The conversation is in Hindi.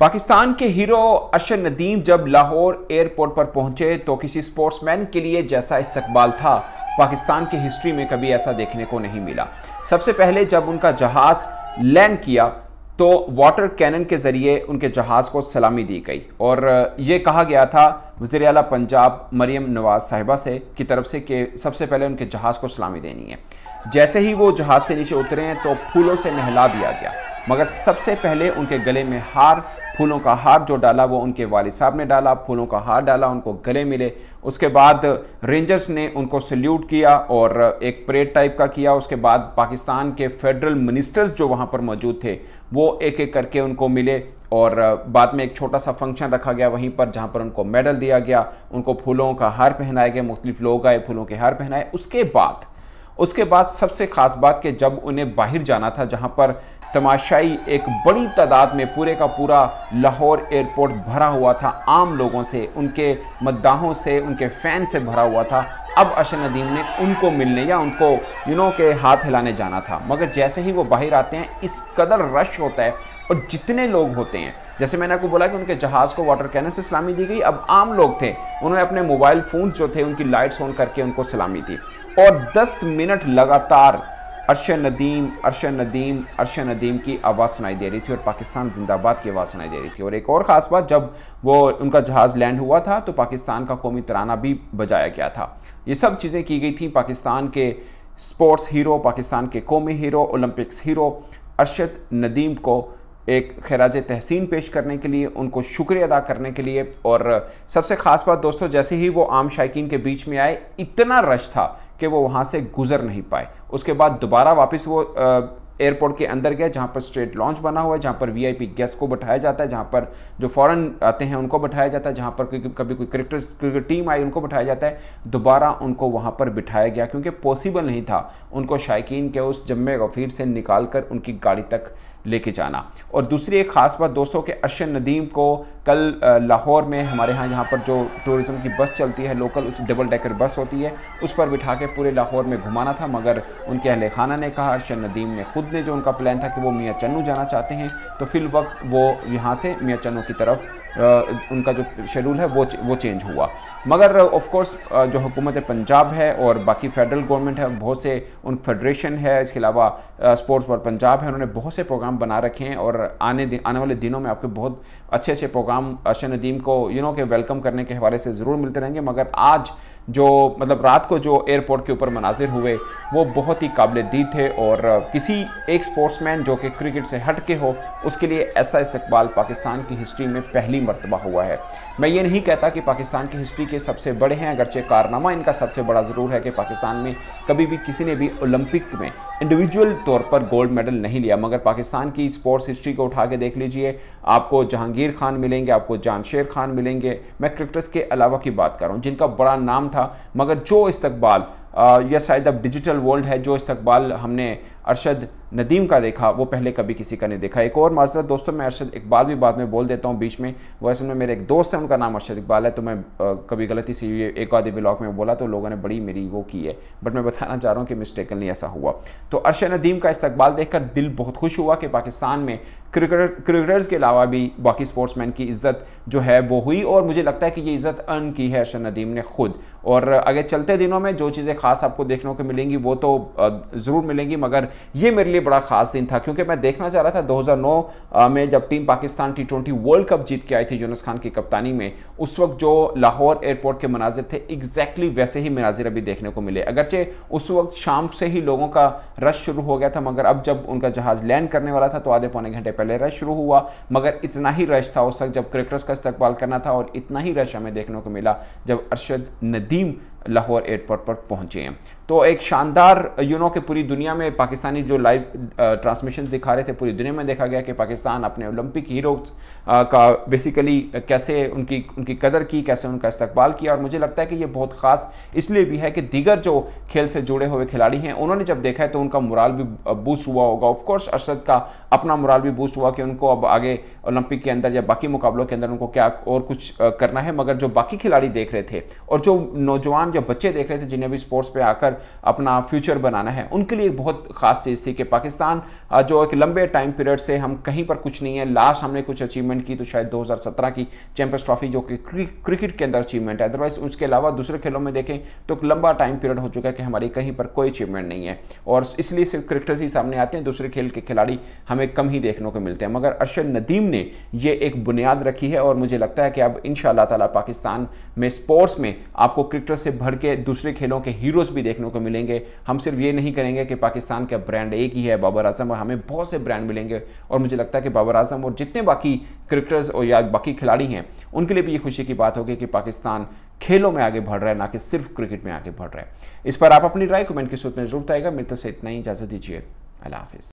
पाकिस्तान के हीरो अशर नदीम जब लाहौर एयरपोर्ट पर पहुंचे तो किसी स्पोर्ट्समैन के लिए जैसा इस्तकबाल था पाकिस्तान की हिस्ट्री में कभी ऐसा देखने को नहीं मिला सबसे पहले जब उनका जहाज लैंड किया तो वाटर कैनन के ज़रिए उनके जहाज़ को सलामी दी गई और ये कहा गया था वज़ी अला पंजाब मरियम नवाज़ साहिबा से की तरफ से कि सबसे पहले उनके जहाज़ को सलामी देनी है जैसे ही वो जहाज़ से नीचे उतरे हैं तो फूलों से नहला दिया गया मगर सबसे पहले उनके गले में हार फूलों का हार जो डाला वो उनके वाले साहब ने डाला फूलों का हार डाला उनको गले मिले उसके बाद रेंजर्स ने उनको सल्यूट किया और एक परेड टाइप का किया उसके बाद पाकिस्तान के फेडरल मिनिस्टर्स जो वहाँ पर मौजूद थे वो एक एक करके उनको मिले और बाद में एक छोटा सा फंक्शन रखा गया वहीं पर जहाँ पर उनको मेडल दिया गया उनको फूलों का हार पहनाया गया मुख्तलिफ लोग आए फूलों के हार पहनाए उसके बाद उसके बाद सबसे ख़ास बात कि जब उन्हें बाहर जाना था जहाँ पर तमाशाई एक बड़ी तादाद में पूरे का पूरा लाहौर एयरपोर्ट भरा हुआ था आम लोगों से उनके मद्दाहों से उनके फ़ैन से भरा हुआ था अब अशन नदीम ने उनको मिलने या उनको यूनो के हाथ हिलाने जाना था मगर जैसे ही वो बाहर आते हैं इस कदर रश होता है और जितने लोग होते हैं जैसे मैंने आपको बोला कि उनके जहाज़ को वाटर कैनन से सलामी दी गई अब आम लोग थे उन्होंने अपने मोबाइल फ़ोन जो थे उनकी लाइट्स ऑन करके उनको सलामी दी और 10 मिनट लगातार अरश नदीम अरश नदीम अरश नदीम की आवाज़ सुनाई दे रही थी और पाकिस्तान जिंदाबाद की आवाज़ सुनाई दे रही थी और एक और ख़ास बात जब वो उनका जहाज़ लैंड हुआ था तो पाकिस्तान का कौमी तराना भी बजाया गया था ये सब चीज़ें की गई थी पाकिस्तान के स्पोर्ट्स हीरो पाकिस्तान के कौमी hero Olympics hero Arshad Nadeem को एक खराज तहसीन पेश करने के लिए उनको शुक्रिया अदा करने के लिए और सबसे ख़ास बात दोस्तों जैसे ही वो आम शायक के बीच में आए इतना रश था कि वो वहाँ से गुजर नहीं पाए उसके बाद दोबारा वापस वो एयरपोर्ट के अंदर गए जहाँ पर स्ट्रेट लॉन्च बना हुआ है जहाँ पर वीआईपी गेस्ट को बैठाया जाता है जहाँ पर जो फॉरेन आते हैं उनको बैठाया जाता है जहाँ पर कभी कोई क्रिकेटर्स क्रिकेट टीम आई उनको बैठाया जाता है दोबारा उनको वहाँ पर बिठाया गया क्योंकि पॉसिबल नहीं था उनको शायकीन के उस जम्मे गफीर से निकाल कर उनकी गाड़ी तक लेके जाना और दूसरी एक ख़ास बात दोस्तों के अशन नदीम को कल लाहौर में हमारे यहाँ यहाँ पर जो टूरिज़म की बस चलती है लोकल उस डबल डेकर बस होती है उस पर बिठा के पूरे लाहौर में घुमाना था मगर उनके अहल खाना ने कहा अशन नदीम ने ख़ुद ने जो उनका प्लान था कि वो मियाँ चन्नू जाना चाहते हैं तो फिल वक्त वो यहाँ से मियाँ चन्नू की तरफ उनका जो शेड्यूल है वो वो चेंज हुआ मगर ऑफ़कोर्स जो हुकूमत पंजाब है और बाकी फेडरल गवर्नमेंट है बहुत से उन फेडरेशन है इसके अलावा स्पोर्ट्स और पंजाब है उन्होंने बहुत से प्रोग्राम बना रखे हैं और आने दिन आने वाले दिनों में आपके बहुत अच्छे अच्छे प्रोग्राम अशन नदीम को यू नो के वेलकम करने के हवाले से ज़रूर मिलते रहेंगे मगर आज जो मतलब रात को जो एयरपोर्ट के ऊपर मनाजिर हुए वो बहुत ही काबिल दी थे और किसी एक स्पोर्ट्समैन जो कि क्रिकेट से हट के हो उसके लिए ऐसा इस्तबाल पाकिस्तान की हिस्ट्री में पहली मरतबा हुआ है मैं ये नहीं कहता कि पाकिस्तान की हिस्ट्री के सबसे बड़े हैं अगरचे कारनामा इनका सबसे बड़ा ज़रूर है कि पाकिस्तान में कभी भी किसी ने भी ओलंपिक में इंडिविजुअल तौर पर गोल्ड मेडल नहीं लिया मगर पाकिस्तान की स्पोर्ट्स हिस्ट्री को उठा के देख लीजिए आपको जहांगीर खान मिलेंगे आपको जानशेर खान मिलेंगे मैं क्रिकेटर्स के अलावा की बात कर रहा हूँ जिनका बड़ा नाम था था मगर जो इस्तबाल या शायद अब डिजिटल वर्ल्ड है जो इस्तबाल हमने अरशद नदीम का देखा वो पहले कभी किसी का नहीं देखा एक और माजरत दोस्तों मैं अरशद इकबाल भी बाद में बोल देता हूँ बीच में वैसे में मेरे एक दोस्त हैं उनका नाम अरशद इकबाल है तो मैं कभी गलती से ये एक आधे ब्लॉग में बोला तो लोगों ने बड़ी मेरी वो की है बट मैं बताना चाह रहा हूँ कि नहीं ऐसा हुआ तो अरशद नदीम का इस्तबाल देखकर दिल बहुत खुश हुआ कि पाकिस्तान में क्रिकेट क्रिकेटर्स के अलावा भी बाकी मैन की इज्जत जो है वो हुई और मुझे लगता है कि ये इज्जत अर्न की है अरशद नदीम ने खुद और आगे चलते दिनों में जो चीज़ें खास आपको देखने को मिलेंगी वो तो ज़रूर मिलेंगी मगर ये मेरे लिए बड़ा खास दिन था क्योंकि मैं देखना चाह रहा था 2009 में जब team Pakistan T world cup जीत के आई थी जोनस खान की कप्तानी में उस वक्त जो लाहौर एयरपोर्ट के मनाजिर थे एग्जैक्टली exactly वैसे ही मनाजिर अभी देखने को मिले अगरचे उस वक्त शाम से ही लोगों का रश शुरू हो गया था मगर अब जब उनका जहाज़ लैंड करने वाला था तो आधे पौने घंटे पहले रश शुरू हुआ मगर इतना ही रश था उस वक्त जब क्रिकेटर्स का इस्तेबाल करना था और इतना ही रश हमें देखने को मिला जब अरशद नदीम लाहौर एयरपोर्ट पर पहुंचे हैं तो एक शानदार यू नो कि पूरी दुनिया में पाकिस्तानी जो लाइव ट्रांसमिशन दिखा रहे थे पूरी दुनिया में देखा गया कि पाकिस्तान अपने ओलंपिक हीरो का बेसिकली कैसे उनकी उनकी कदर की कैसे उनका इस्तकबाल किया और मुझे लगता है कि ये बहुत ख़ास इसलिए भी है कि दीगर जो खेल से जुड़े हुए खिलाड़ी हैं उन्होंने जब देखा है तो उनका मुराल भी बूस्ट हुआ होगा ऑफकोर्स अरसद का अपना मुराल भी बूस्ट हुआ कि उनको अब आगे ओलंपिक के अंदर या बाकी मुकाबलों के अंदर उनको क्या और कुछ करना है मगर जो बाकी खिलाड़ी देख रहे थे और जो नौजवान जो जो बच्चे देख रहे थे जिन्हें भी स्पोर्ट्स पे आकर अपना फ्यूचर बनाना है उनके लिए बहुत खास चीज़ थी कि पाकिस्तान जो एक लंबे टाइम पीरियड से हम कहीं पर कुछ नहीं है लास्ट हमने कुछ अचीवमेंट की तो शायद 2017 की चैंपियंस ट्रॉफी जो कि क्रिकेट के अंदर अचीवमेंट है अदरवाइज उसके अलावा दूसरे खेलों में देखें तो एक लंबा टाइम पीरियड हो चुका है कि हमारी कहीं पर कोई अचीवमेंट नहीं है और इसलिए सिर्फ क्रिकेटर्स ही सामने आते हैं दूसरे खेल के खिलाड़ी हमें कम ही देखने को मिलते हैं मगर अरशद नदीम ने यह एक बुनियाद रखी है और मुझे लगता है कि अब इन ताला पाकिस्तान में स्पोर्ट्स में आपको क्रिकेटर से भर के दूसरे खेलों के हीरोज़ भी देखने को मिलेंगे हम सिर्फ ये नहीं करेंगे कि पाकिस्तान का ब्रांड एक ही है बाबर आजम और हमें बहुत से ब्रांड मिलेंगे और मुझे लगता है कि बाबर आजम और जितने बाकी क्रिकेटर्स और या बाकी खिलाड़ी हैं उनके लिए भी ये खुशी की बात होगी कि पाकिस्तान खेलों में आगे बढ़ रहा है ना कि सिर्फ क्रिकेट में आगे बढ़ रहा है इस पर आप अपनी राय कमेंट की सूत्र में आएगा मेरे तरफ से इतना ही इजाज़त दीजिए अल्लाह हाफिज़